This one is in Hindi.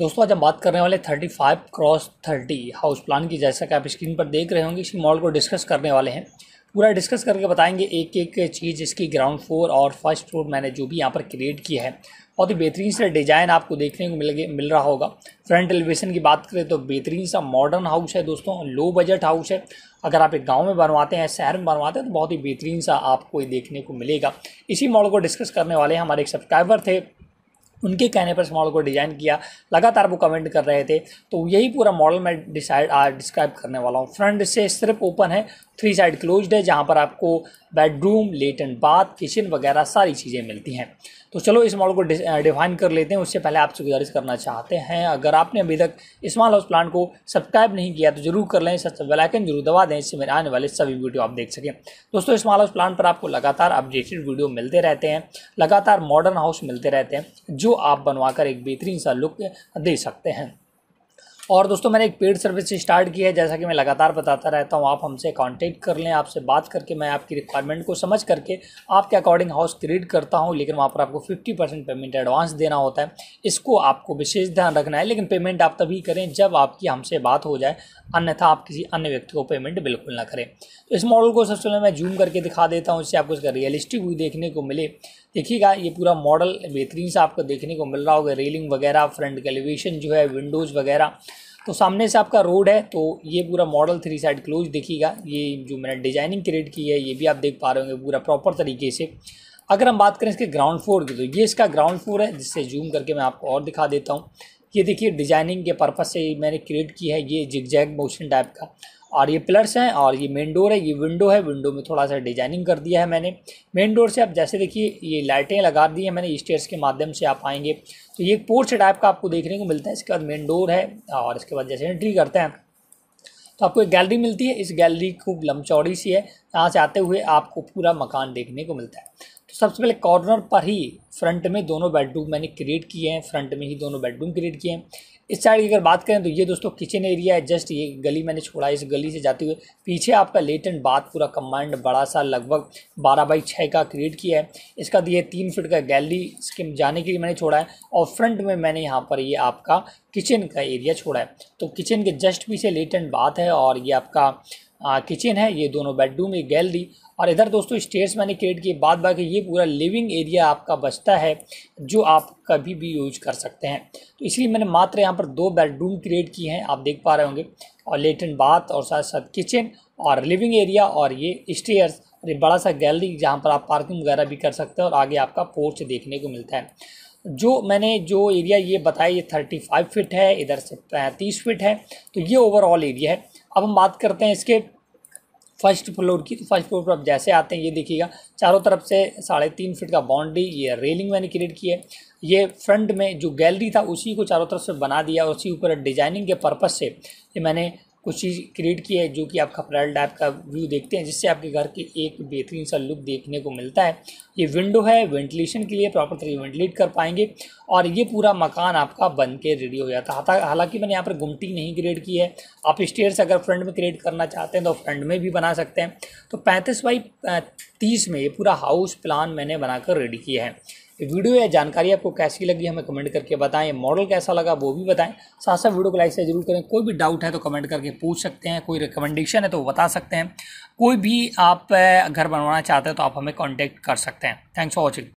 दोस्तों आज हम बात करने वाले 35 क्रॉस 30 हाउस प्लान की जैसा कि आप स्क्रीन पर देख रहे होंगे इसी मॉल को डिस्कस करने वाले हैं पूरा डिस्कस करके बताएंगे एक एक चीज़ इसकी ग्राउंड फ्लोर और फर्स्ट फ्लोर मैंने जो भी यहाँ पर क्रिएट किया है बहुत ही बेहतरीन से डिज़ाइन आपको देखने को मिल मिल रहा होगा फ्रंट एलिवेशन की बात करें तो बेहतरीन सा मॉडर्न हाउस है दोस्तों लो बजट हाउस है अगर आप एक गांव में बनवाते हैं शहर में बनवाते हैं तो बहुत ही बेहतरीन सा आपको ये देखने को मिलेगा इसी मॉडल को डिस्कस करने वाले हमारे एक सब्सक्राइबर थे उनके कहने पर इस मॉडल को डिज़ाइन किया लगातार वो कमेंट कर रहे थे तो यही पूरा मॉडल मैं डिसाइड आज डिस्क्राइब करने वाला हूँ फ्रंट से सिर्फ ओपन है थ्री साइड क्लोज्ड है जहाँ पर आपको बेडरूम लेटन बाथ किचन वगैरह सारी चीज़ें मिलती हैं तो चलो इस मॉडल को डिफाइन कर लेते हैं उससे पहले आपसे गुजारिश करना चाहते हैं अगर आपने अभी तक स्मॉल हाउस प्लान को सब्सक्राइब नहीं किया तो जरूर कर लें बेलाइकन जरूर दबा दें इससे मेरे आने वाले सभी वीडियो आप देख सकें दोस्तों स्मॉल हाउस प्लान पर आपको लगातार अपडेटेड वीडियो मिलते रहते हैं लगातार मॉडर्न हाउस मिलते रहते हैं जो आप बनवाकर एक बेहतरीन सा लुक दे सकते हैं और दोस्तों मैंने एक पेड सर्विस स्टार्ट की है जैसा कि मैं लगातार बताता रहता हूँ आप हमसे कांटेक्ट कर लें आपसे बात करके मैं आपकी रिक्वायरमेंट को समझ करके आपके अकॉर्डिंग हाउस क्रिएट करता हूँ लेकिन वहाँ पर आपको फिफ्टी परसेंट पेमेंट एडवांस देना होता है इसको आपको विशेष ध्यान रखना है लेकिन पेमेंट आप तभी करें जब आपकी हमसे बात हो जाए अन्यथा आप किसी अन्य व्यक्ति को पेमेंट बिल्कुल ना करें तो इस मॉडल को सबसे पहले मैं जूम करके दिखा देता हूँ इससे आपको इसका रियलिस्टिक व्यू देखने को मिले देखिएगा ये पूरा मॉडल बेहतरीन से आपको देखने को मिल रहा होगा रेलिंग वगैरह फ्रंट एलिवेशन जो है विंडोज़ वगैरह तो सामने से आपका रोड है तो ये पूरा मॉडल थ्री साइड क्लोज देखिएगा ये जो मैंने डिजाइनिंग क्रिएट की है ये भी आप देख पा रहे होंगे पूरा प्रॉपर तरीके से अगर हम बात करें इसके ग्राउंड फ्लोर की तो ये इसका ग्राउंड फ्लोर है जिससे जूम करके मैं आपको और दिखा देता हूँ ये देखिए डिजाइनिंग के पर्पज़ से मैंने क्रिएट की है ये जिग जैग मोशन टाइप का और ये पिलर्स हैं और ये मेन डोर है ये विंडो है विंडो में थोड़ा सा डिजाइनिंग कर दिया है मैंने मेन डोर से आप जैसे देखिए ये लाइटें लगा दी है मैंने स्टेयर्स के माध्यम से आप आएंगे तो ये एक पोर्च टाइप का आपको देखने को मिलता है इसके बाद मेन डोर है और इसके बाद जैसे एंट्री करते हैं तो आपको एक गैलरी मिलती है इस गैलरी खूब लमचौड़ी सी है यहाँ से आते हुए आपको पूरा मकान देखने को मिलता है तो सबसे पहले कॉर्नर पर ही फ्रंट में दोनों बेडरूम मैंने क्रिएट किए हैं फ्रंट में ही दोनों बेडरूम क्रिएट किए हैं इस साइड की अगर बात करें तो ये दोस्तों किचन एरिया है जस्ट ये गली मैंने छोड़ा इस गली से जाते हुए पीछे आपका लेट एंड बाथ पूरा कम्बाइंड बड़ा सा लगभग बारह बाई छः का क्रिएट किया है इसका दिए तो तीन फिट का गैलरी स्किम जाने के लिए मैंने छोड़ा है और फ्रंट में मैंने यहाँ पर ये आपका किचन का एरिया छोड़ा है तो किचन के जस्ट पीछे एंड बाथ है और ये आपका किचन है ये दोनों बेडरूम एक गैलरी और इधर दोस्तों स्टेयर्स मैंने क्रिएट किए बाद बाकी ये पूरा लिविंग एरिया आपका बचता है जो आप कभी भी यूज कर सकते हैं तो इसलिए मैंने मात्र यहाँ पर दो बेडरूम क्रिएट किए हैं आप देख पा रहे होंगे और लेटरिन बाथ और साथ साथ किचन और लिविंग एरिया और ये स्टेयर्स और ये बड़ा सा गैलरी जहाँ पर आप पार्किंग वगैरह भी कर सकते हैं और आगे आपका पोर्च देखने को मिलता है जो मैंने जो एरिया ये बताया ये थर्टी फाइव फिट है इधर से पैंतीस फिट है तो ये ओवरऑल एरिया है अब हम बात करते हैं इसके फर्स्ट फ्लोर की तो फर्स्ट फ्लोर पर आप जैसे आते हैं ये देखिएगा चारों तरफ से साढ़े तीन फिट का बाउंड्री ये रेलिंग मैंने क्रिएट की है ये फ्रंट में जो गैलरी था उसी को चारों तरफ से बना दिया उसी ऊपर डिजाइनिंग के पर्पज़ से ये मैंने कुछ चीज़ क्रिएट की है जो कि आपका पैरल टाइप का व्यू देखते हैं जिससे आपके घर के एक बेहतरीन सा लुक देखने को मिलता है ये विंडो है वेंटिलेशन के लिए प्रॉपर तरीके वेंटिलेट कर पाएंगे और ये पूरा मकान आपका बन के रेडी हो जाता है हालांकि मैंने यहाँ पर गुमटी नहीं क्रिएट की है आप स्टेयर्स अगर फ्रंट में क्रिएट करना चाहते हैं तो फ्रंट में भी बना सकते हैं तो पैंतीस बाई तीस में ये पूरा हाउस प्लान मैंने बनाकर रेडी किया है वीडियो या जानकारी आपको कैसी लगी हमें कमेंट करके बताएं मॉडल कैसा लगा वो भी बताएं साथ साथ वीडियो को लाइक से जरूर करें कोई भी डाउट है तो कमेंट करके पूछ सकते हैं कोई रिकमेंडेशन है तो बता सकते हैं कोई भी आप घर बनवाना चाहते हैं तो आप हमें कॉन्टैक्ट कर सकते हैं थैंक्स फॉर वॉचिंग